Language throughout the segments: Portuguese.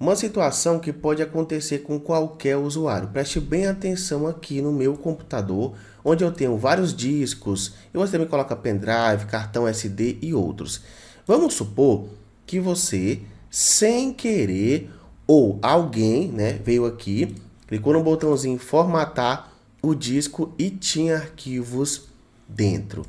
Uma situação que pode acontecer com qualquer usuário. Preste bem atenção aqui no meu computador, onde eu tenho vários discos, e você também coloca pendrive, cartão SD e outros. Vamos supor que você, sem querer, ou alguém né, veio aqui, clicou no botãozinho formatar o disco e tinha arquivos dentro.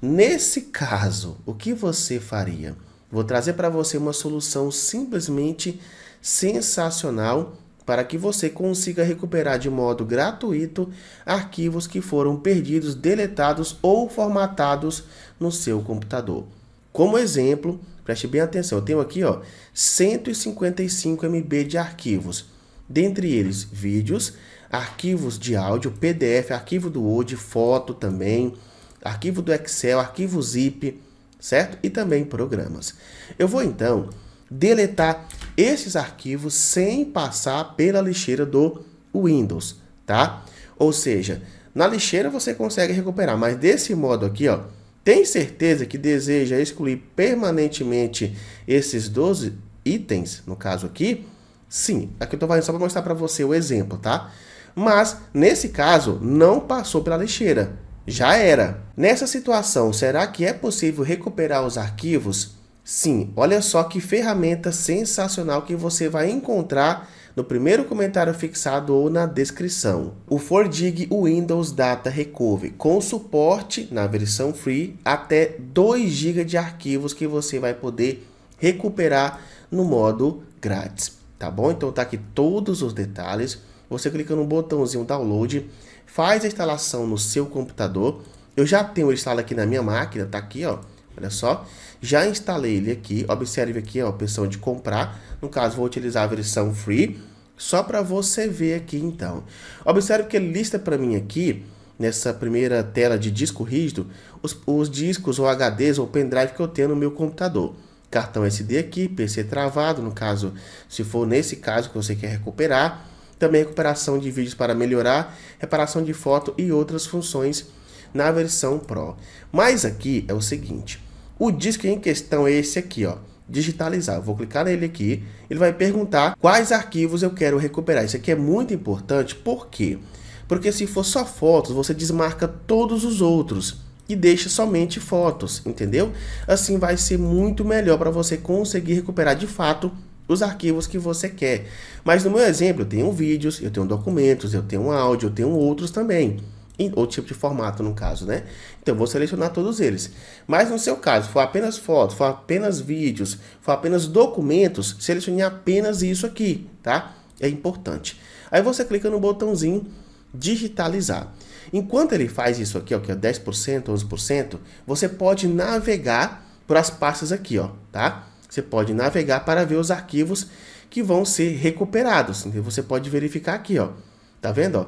Nesse caso, o que você faria? Vou trazer para você uma solução simplesmente sensacional para que você consiga recuperar de modo gratuito arquivos que foram perdidos, deletados ou formatados no seu computador. Como exemplo, preste bem atenção, eu tenho aqui ó, 155 MB de arquivos, dentre eles vídeos, arquivos de áudio, PDF, arquivo do Word, foto também, arquivo do Excel, arquivo zip, certo? E também programas. Eu vou então deletar esses arquivos sem passar pela lixeira do Windows, tá? Ou seja, na lixeira você consegue recuperar, mas desse modo aqui, ó, tem certeza que deseja excluir permanentemente esses 12 itens, no caso aqui? Sim, aqui eu estou fazendo só para mostrar para você o exemplo, tá? Mas, nesse caso, não passou pela lixeira, já era. Nessa situação, será que é possível recuperar os arquivos Sim, olha só que ferramenta sensacional que você vai encontrar no primeiro comentário fixado ou na descrição. O Fordig Windows Data Recovery, com suporte na versão free até 2 GB de arquivos que você vai poder recuperar no modo grátis, tá bom? Então tá aqui todos os detalhes. Você clica no botãozinho download, faz a instalação no seu computador. Eu já tenho o instalado aqui na minha máquina, tá aqui, ó. Olha só. Já instalei ele aqui, observe aqui a opção de comprar, no caso vou utilizar a versão free, só para você ver aqui então. Observe que ele lista para mim aqui, nessa primeira tela de disco rígido, os, os discos ou HDs ou pendrive que eu tenho no meu computador cartão SD aqui, PC travado, no caso, se for nesse caso que você quer recuperar, também recuperação de vídeos para melhorar, reparação de foto e outras funções na versão Pro. Mas aqui é o seguinte, o disco em questão é esse aqui, ó digitalizar. Eu vou clicar nele aqui, ele vai perguntar quais arquivos eu quero recuperar. Isso aqui é muito importante, por quê? Porque se for só fotos, você desmarca todos os outros e deixa somente fotos, entendeu? Assim vai ser muito melhor para você conseguir recuperar de fato os arquivos que você quer. Mas no meu exemplo, eu tenho vídeos, eu tenho documentos, eu tenho áudio, eu tenho outros também outro tipo de formato no caso, né? Então vou selecionar todos eles. Mas no seu caso, for apenas fotos, for apenas vídeos, for apenas documentos, selecione apenas isso aqui, tá? É importante. Aí você clica no botãozinho digitalizar. Enquanto ele faz isso aqui, ó, que é 10%, 11%, você pode navegar por as pastas aqui, ó, tá? Você pode navegar para ver os arquivos que vão ser recuperados. Então, você pode verificar aqui, ó. Tá vendo, ó?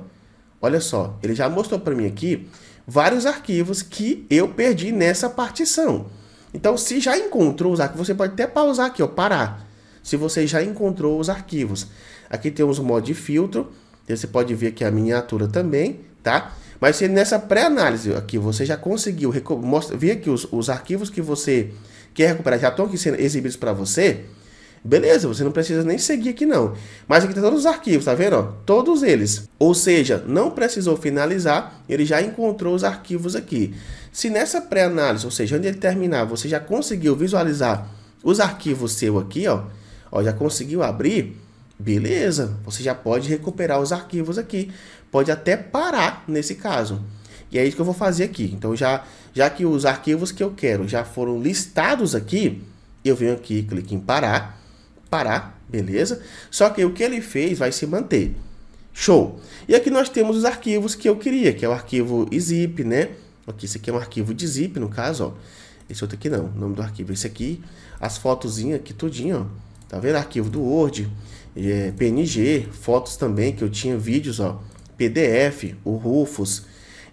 Olha só, ele já mostrou para mim aqui vários arquivos que eu perdi nessa partição. Então, se já encontrou os arquivos, você pode até pausar aqui, ó, parar. Se você já encontrou os arquivos. Aqui temos o modo de filtro, você pode ver aqui a miniatura também, tá? Mas se nessa pré-análise aqui você já conseguiu ver que os, os arquivos que você quer recuperar já estão aqui sendo exibidos para você, Beleza, você não precisa nem seguir aqui não. Mas aqui tem tá todos os arquivos, tá vendo? todos eles. Ou seja, não precisou finalizar, ele já encontrou os arquivos aqui. Se nessa pré-análise, ou seja, onde ele terminar, você já conseguiu visualizar os arquivos seu aqui, ó, ó, já conseguiu abrir, beleza, você já pode recuperar os arquivos aqui. Pode até parar nesse caso. E é isso que eu vou fazer aqui. Então, já, já que os arquivos que eu quero já foram listados aqui, eu venho aqui, clico em parar parar, beleza? Só que o que ele fez vai se manter. Show! E aqui nós temos os arquivos que eu queria, que é o arquivo zip, né? Aqui, esse aqui é um arquivo de zip, no caso, ó. Esse outro aqui não, o nome do arquivo. É esse aqui, as fotozinhas aqui tudinho, ó. Tá vendo? Arquivo do Word, é, PNG, fotos também que eu tinha, vídeos, ó. PDF, o Rufus.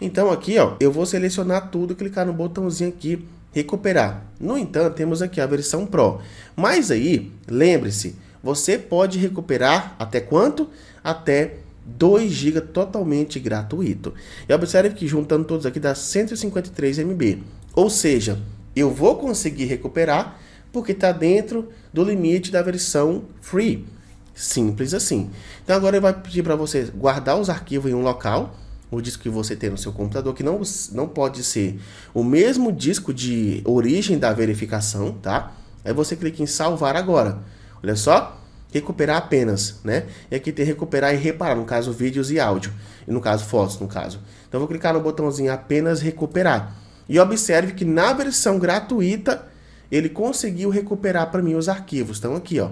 Então aqui, ó, eu vou selecionar tudo, clicar no botãozinho aqui recuperar. No entanto, temos aqui a versão Pro. Mas aí, lembre-se, você pode recuperar até quanto? Até 2 GB totalmente gratuito. E observe que juntando todos aqui dá 153 MB. Ou seja, eu vou conseguir recuperar porque está dentro do limite da versão free. Simples assim. Então agora ele vai pedir para você guardar os arquivos em um local o disco que você tem no seu computador, que não, não pode ser o mesmo disco de origem da verificação, tá? Aí é você clica em salvar agora. Olha só, recuperar apenas, né? E aqui tem recuperar e reparar, no caso vídeos e áudio, e no caso fotos, no caso. Então vou clicar no botãozinho apenas recuperar. E observe que na versão gratuita ele conseguiu recuperar para mim os arquivos, estão aqui, ó.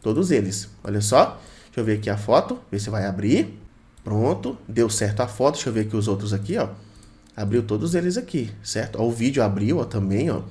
Todos eles. Olha só. Deixa eu ver aqui a foto, ver se vai abrir. Pronto, deu certo a foto. Deixa eu ver aqui os outros aqui, ó. Abriu todos eles aqui, certo? Ó, o vídeo abriu ó, também, ó.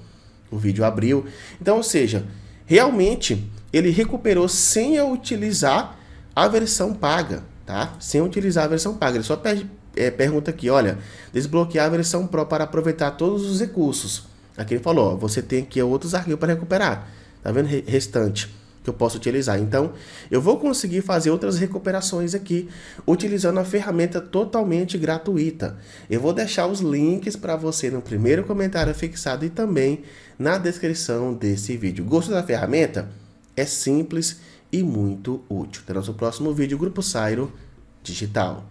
O vídeo abriu. Então, ou seja, realmente ele recuperou sem eu utilizar a versão paga, tá? Sem utilizar a versão paga. Ele só pede, é, pergunta aqui, olha, desbloquear a versão Pro para aproveitar todos os recursos. Aqui ele falou, ó, você tem aqui outros arquivos para recuperar. Tá vendo? Restante que eu posso utilizar. Então, eu vou conseguir fazer outras recuperações aqui utilizando a ferramenta totalmente gratuita. Eu vou deixar os links para você no primeiro comentário fixado e também na descrição desse vídeo. Gostou da ferramenta? É simples e muito útil. Até nosso próximo vídeo, Grupo Sairo Digital.